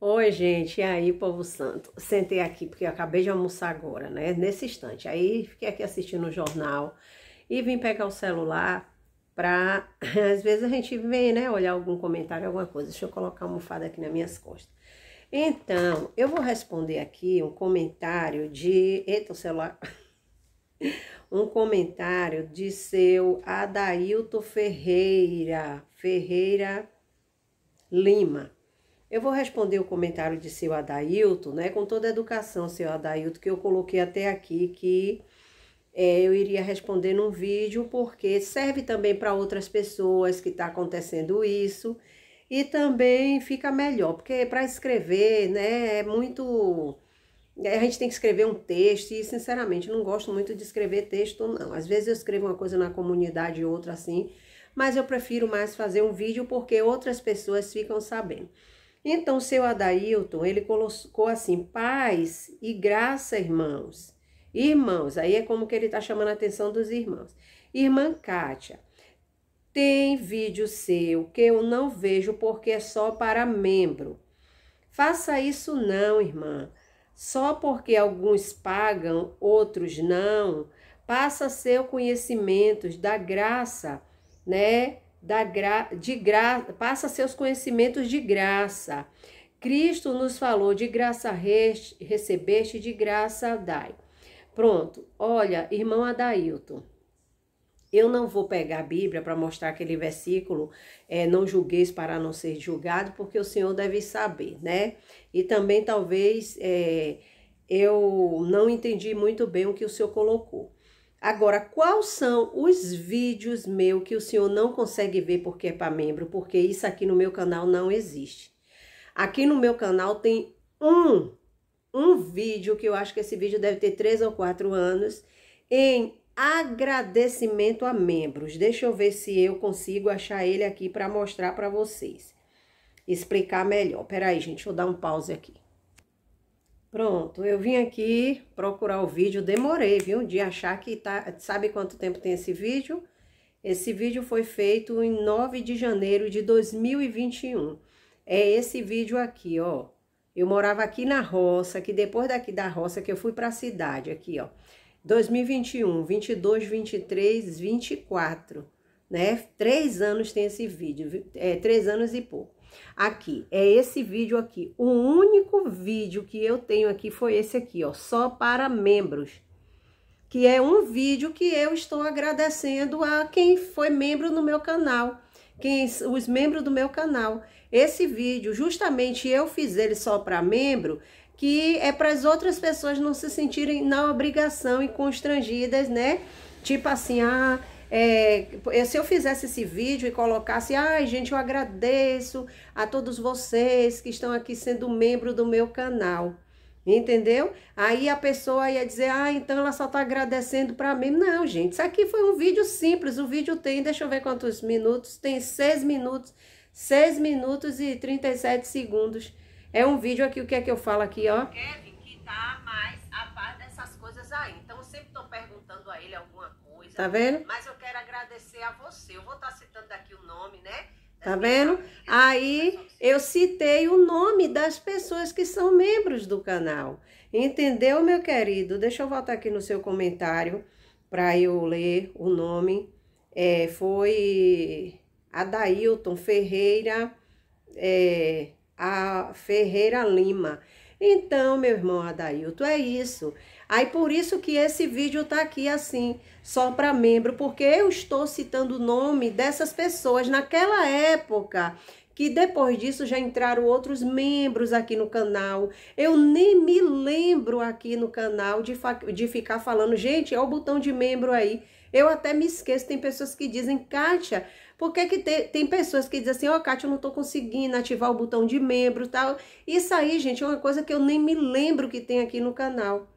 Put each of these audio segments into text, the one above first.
Oi, gente, e aí, povo santo? Sentei aqui porque eu acabei de almoçar agora, né? Nesse instante. Aí fiquei aqui assistindo o um jornal e vim pegar o celular pra. Às vezes a gente vem, né? Olhar algum comentário, alguma coisa. Deixa eu colocar a almofada aqui nas minhas costas. Então, eu vou responder aqui um comentário de. Eita, o celular. um comentário de seu Adailto Ferreira. Ferreira Lima. Eu vou responder o comentário de seu Adailton, né? Com toda a educação, seu Adailton, que eu coloquei até aqui que é, eu iria responder num vídeo, porque serve também para outras pessoas que está acontecendo isso. E também fica melhor, porque para escrever, né, é muito. É, a gente tem que escrever um texto, e sinceramente, não gosto muito de escrever texto, não. Às vezes eu escrevo uma coisa na comunidade e outra assim, mas eu prefiro mais fazer um vídeo porque outras pessoas ficam sabendo. Então, seu Adailton, ele colocou assim: paz e graça, irmãos. Irmãos, aí é como que ele está chamando a atenção dos irmãos. Irmã Kátia, tem vídeo seu que eu não vejo porque é só para membro. Faça isso não, irmã. Só porque alguns pagam, outros não, passa seu conhecimento da graça, né? da gra, de gra, passa seus conhecimentos de graça. Cristo nos falou de graça recebeste, de graça dai. Pronto, olha, irmão Adailton, eu não vou pegar a Bíblia para mostrar aquele versículo, é, não julgueis para não ser julgado, porque o Senhor deve saber, né? E também talvez é, eu não entendi muito bem o que o Senhor colocou. Agora, quais são os vídeos meu que o senhor não consegue ver porque é para membro? Porque isso aqui no meu canal não existe. Aqui no meu canal tem um, um vídeo, que eu acho que esse vídeo deve ter três ou quatro anos, em agradecimento a membros. Deixa eu ver se eu consigo achar ele aqui para mostrar para vocês. Explicar melhor. Peraí, gente, deixa eu dar um pause aqui. Pronto, eu vim aqui procurar o vídeo, demorei, viu, de achar que tá... Sabe quanto tempo tem esse vídeo? Esse vídeo foi feito em 9 de janeiro de 2021. É esse vídeo aqui, ó. Eu morava aqui na roça, que depois daqui da roça que eu fui para cidade, aqui, ó. 2021, 22, 23, 24, né? Três anos tem esse vídeo, é, três anos e pouco. Aqui, é esse vídeo aqui. O único vídeo que eu tenho aqui foi esse aqui, ó, só para membros. Que é um vídeo que eu estou agradecendo a quem foi membro no meu canal. Quem, os membros do meu canal. Esse vídeo, justamente eu fiz ele só para membro, que é para as outras pessoas não se sentirem na obrigação e constrangidas, né? Tipo assim, ah, é, é, se eu fizesse esse vídeo e colocasse, ai gente, eu agradeço a todos vocês que estão aqui sendo membro do meu canal. Entendeu? Aí a pessoa ia dizer, ah, então ela só tá agradecendo para mim. Não, gente, isso aqui foi um vídeo simples. O vídeo tem, deixa eu ver quantos minutos, tem seis minutos, seis minutos e 37 segundos. É um vídeo aqui, o que é que eu falo aqui, ó? Kevin, que tá mais a par dessas coisas aí. Então, eu sempre tô perguntando a ele alguma Tá vendo? Mas eu quero agradecer a você. Eu vou estar tá citando aqui o nome, né? Tá vendo? Aí eu citei o nome das pessoas que são membros do canal. Entendeu, meu querido? Deixa eu voltar aqui no seu comentário para eu ler o nome. É, foi Adailton Ferreira, é, a Ferreira Lima. Então, meu irmão Adailto, é isso. Aí por isso que esse vídeo tá aqui assim, só para membro, porque eu estou citando o nome dessas pessoas naquela época que depois disso já entraram outros membros aqui no canal. Eu nem me lembro aqui no canal de, de ficar falando, gente, É o botão de membro aí. Eu até me esqueço, tem pessoas que dizem, Kátia, por que, que tem, tem pessoas que dizem assim, ó, oh, Kátia, eu não estou conseguindo ativar o botão de membro tal. Isso aí, gente, é uma coisa que eu nem me lembro que tem aqui no canal.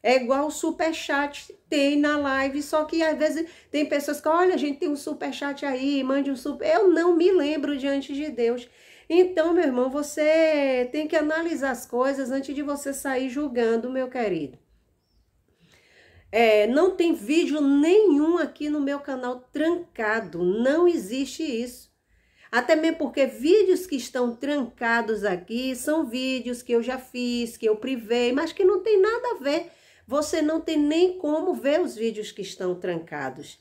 É igual o superchat tem na live, só que às vezes tem pessoas que, olha, a gente, tem um superchat aí, mande um super. Eu não me lembro diante de Deus. Então, meu irmão, você tem que analisar as coisas antes de você sair julgando, meu querido. É, não tem vídeo nenhum aqui no meu canal trancado, não existe isso. Até mesmo porque vídeos que estão trancados aqui são vídeos que eu já fiz, que eu privei, mas que não tem nada a ver. Você não tem nem como ver os vídeos que estão trancados.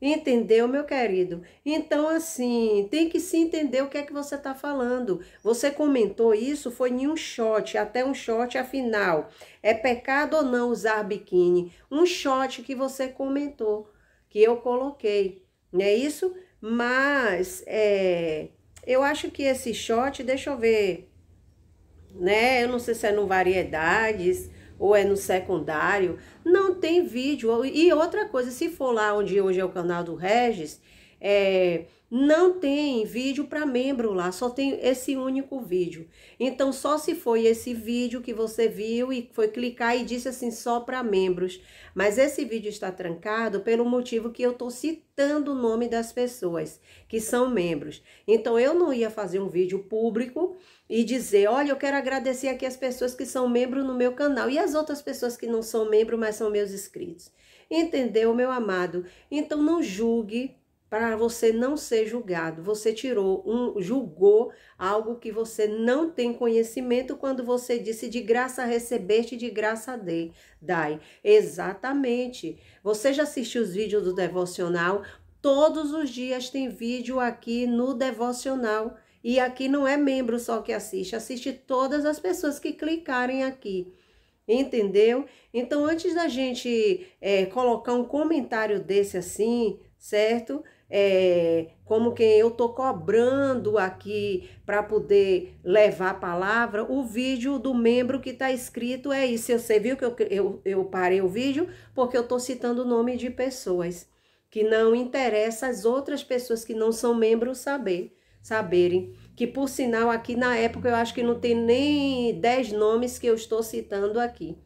Entendeu, meu querido? Então, assim, tem que se entender o que é que você está falando. Você comentou isso, foi em um shot, até um shot, afinal. É pecado ou não usar biquíni? Um shot que você comentou, que eu coloquei, não é isso? Mas, é, eu acho que esse shot, deixa eu ver, né? Eu não sei se é no Variedades ou é no secundário, não tem vídeo. E outra coisa, se for lá onde hoje é o canal do Regis, é, não tem vídeo para membro lá, só tem esse único vídeo. Então, só se foi esse vídeo que você viu e foi clicar e disse assim só para membros. Mas esse vídeo está trancado pelo motivo que eu estou citando o nome das pessoas que são membros. Então, eu não ia fazer um vídeo público e dizer: olha, eu quero agradecer aqui as pessoas que são membro no meu canal e as outras pessoas que não são membro, mas são meus inscritos. Entendeu, meu amado? Então, não julgue para você não ser julgado. Você tirou um, julgou algo que você não tem conhecimento quando você disse de graça recebeste, de graça dei, dai. Exatamente. Você já assistiu os vídeos do devocional? Todos os dias tem vídeo aqui no devocional. E aqui não é membro só que assiste, assiste todas as pessoas que clicarem aqui. Entendeu? Então, antes da gente é, colocar um comentário desse assim, certo? é, como quem eu estou cobrando aqui para poder levar a palavra, o vídeo do membro que está escrito é isso. Você viu que eu, eu, eu parei o vídeo porque eu estou citando o nome de pessoas que não interessa as outras pessoas que não são membros saber, saberem. Que por sinal, aqui na época eu acho que não tem nem 10 nomes que eu estou citando aqui.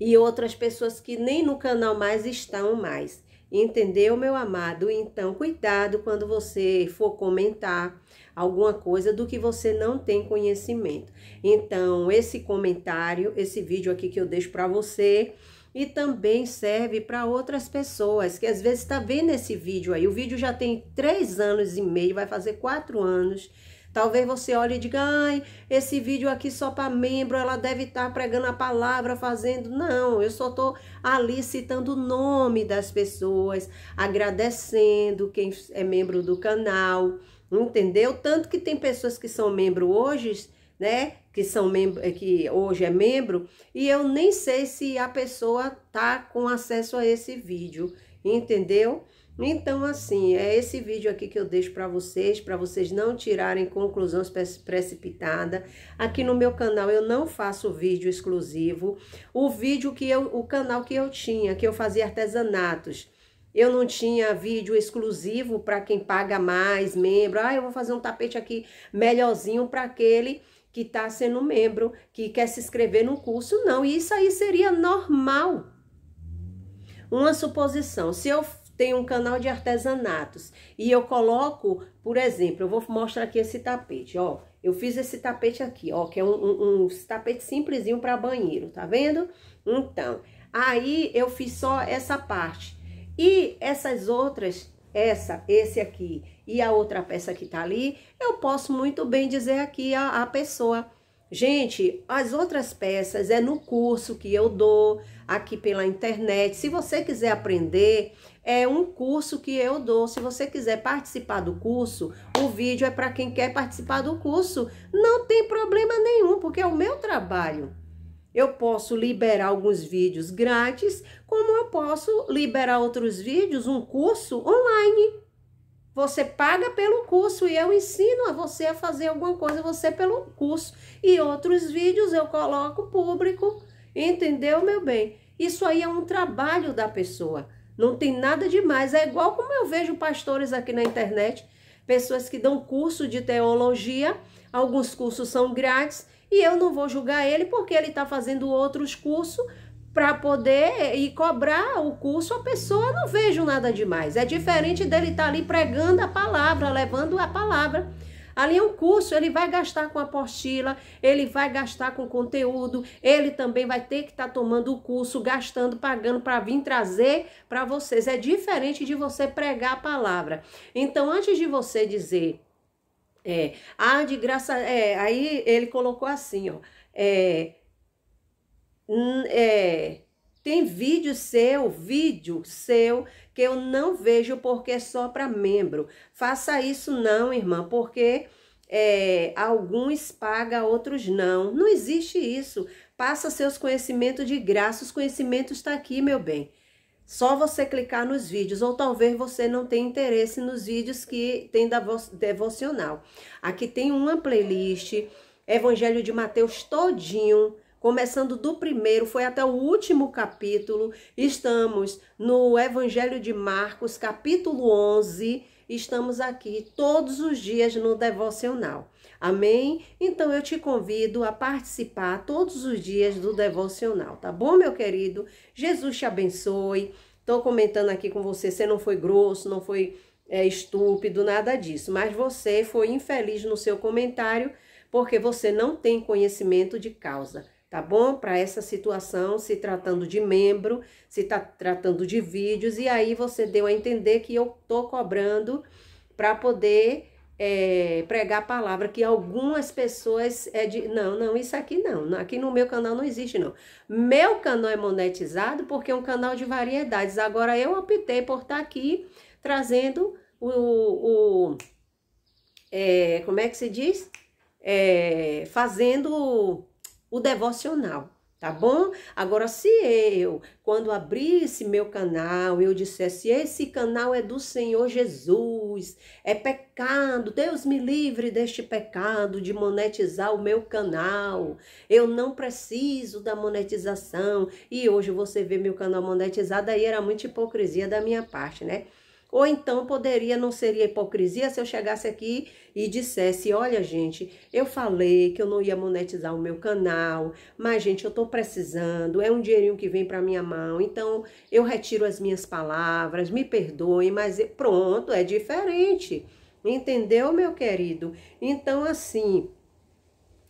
E outras pessoas que nem no canal mais estão mais. Entendeu, meu amado? Então, cuidado quando você for comentar alguma coisa do que você não tem conhecimento. Então, esse comentário, esse vídeo aqui que eu deixo para você, e também serve para outras pessoas que às vezes tá vendo esse vídeo aí. O vídeo já tem três anos e meio, vai fazer quatro anos Talvez você olhe e diga: ai, esse vídeo aqui só para membro, ela deve estar tá pregando a palavra, fazendo. Não, eu só estou ali citando o nome das pessoas, agradecendo quem é membro do canal, entendeu? Tanto que tem pessoas que são membro hoje, né? Que são membro, eh, que hoje é membro, e eu nem sei se a pessoa tá com acesso a esse vídeo, entendeu? Então, assim, é esse vídeo aqui que eu deixo para vocês, para vocês não tirarem conclusões precipitadas. Aqui no meu canal eu não faço vídeo exclusivo. O vídeo que eu, o canal que eu tinha, que eu fazia artesanatos, eu não tinha vídeo exclusivo para quem paga mais, membro. Ah, eu vou fazer um tapete aqui melhorzinho para aquele que está sendo membro, que quer se inscrever no curso. Não, isso aí seria normal. Uma suposição. Se eu tem um canal de artesanatos e eu coloco, por exemplo, eu vou mostrar aqui esse tapete, ó. Eu fiz esse tapete aqui, ó, que é um, um, um tapete simplesinho para banheiro, tá vendo? Então, aí eu fiz só essa parte. E essas outras, essa, esse aqui e a outra peça que tá ali, eu posso muito bem dizer aqui a, a pessoa, Gente, as outras peças é no curso que eu dou aqui pela internet. Se você quiser aprender, é um curso que eu dou. Se você quiser participar do curso, o vídeo é para quem quer participar do curso. Não tem problema nenhum, porque é o meu trabalho. Eu posso liberar alguns vídeos grátis, como eu posso liberar outros vídeos, um curso online. Você paga pelo curso e eu ensino a você a fazer alguma coisa você pelo curso. E outros vídeos eu coloco público, entendeu, meu bem? Isso aí é um trabalho da pessoa. Não tem nada demais. É igual como eu vejo pastores aqui na internet, pessoas que dão curso de teologia, alguns cursos são grátis, e eu não vou julgar ele porque ele está fazendo outros cursos para poder e cobrar o curso, a pessoa não vejo nada demais. É diferente dele estar tá ali pregando a palavra, levando a palavra. Ali é um curso, ele vai gastar com apostila, ele vai gastar com conteúdo, ele também vai ter que estar tá tomando o curso, gastando, pagando para vir trazer para vocês. É diferente de você pregar a palavra. Então, antes de você dizer, é, ah, de graça, é, aí ele colocou assim, ó, é, Hum, é, tem vídeo seu, vídeo seu, que eu não vejo porque é só para membro. Faça isso não, irmã, porque é, alguns pagam, outros não. Não existe isso. Passa seus conhecimentos de graça, os conhecimentos estão tá aqui, meu bem. Só você clicar nos vídeos, ou talvez você não tenha interesse nos vídeos que tem da devocional. Aqui tem uma playlist, Evangelho de Mateus todinho, começando do primeiro, foi até o último capítulo. Estamos no Evangelho de Marcos, capítulo 11. Estamos aqui todos os dias no devocional. Amém? Então eu te convido a participar todos os dias do devocional, tá bom, meu querido? Jesus te abençoe. Estou comentando aqui com você, você não foi grosso, não foi é, estúpido, nada disso, mas você foi infeliz no seu comentário porque você não tem conhecimento de causa tá bom? Para essa situação, se tratando de membro, se tá tratando de vídeos, e aí você deu a entender que eu tô cobrando para poder é, pregar a palavra que algumas pessoas é de não, não, isso aqui não, aqui no meu canal não existe não. Meu canal é monetizado porque é um canal de variedades. Agora eu optei por estar tá aqui trazendo o, o é, como é que se diz? É, fazendo o devocional, tá bom? Agora, se eu, quando abrisse meu canal, eu dissesse: esse canal é do Senhor Jesus, é pecado, Deus me livre deste pecado de monetizar o meu canal, eu não preciso da monetização, e hoje você vê meu canal monetizado, aí era muita hipocrisia da minha parte, né? Ou então poderia, não seria hipocrisia se eu chegasse aqui e dissesse: olha, gente, eu falei que eu não ia monetizar o meu canal, mas, gente, eu tô precisando, é um dinheirinho que vem para minha mão, então eu retiro as minhas palavras, me perdoe, mas pronto, é diferente. Entendeu, meu querido? Então, assim,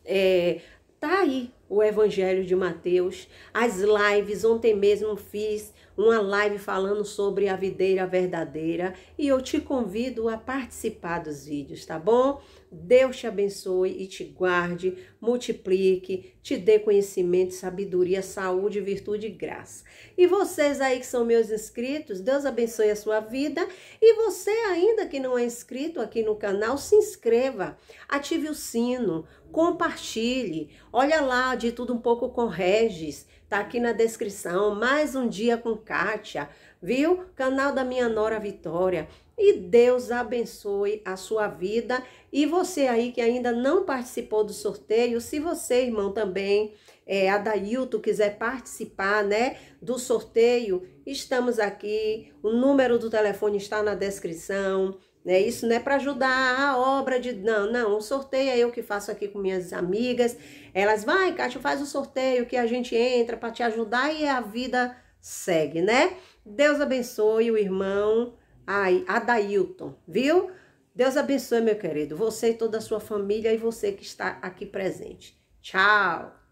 é, tá aí o Evangelho de Mateus, as lives. Ontem mesmo fiz uma live falando sobre a videira verdadeira e eu te convido a participar dos vídeos, tá bom? Deus te abençoe e te guarde, multiplique, te dê conhecimento, sabedoria, saúde, virtude e graça. E vocês aí que são meus inscritos, Deus abençoe a sua vida. E você ainda que não é inscrito aqui no canal, se inscreva, ative o sino, compartilhe. Olha lá, de tudo um pouco com Regis, tá aqui na descrição. Mais um dia com Kátia, viu? Canal da minha nora Vitória. E Deus abençoe a sua vida e você aí que ainda não participou do sorteio, se você, irmão, também, é, Adailto, quiser participar, né, do sorteio, estamos aqui. O número do telefone está na descrição. Né? Isso não é para ajudar a obra de. Não, não. O sorteio é eu que faço aqui com minhas amigas. Elas, vai, Cátia, faz o sorteio que a gente entra para te ajudar e a vida segue, né? Deus abençoe o irmão Adailton, viu? Deus abençoe, meu querido, você e toda a sua família e você que está aqui presente. Tchau!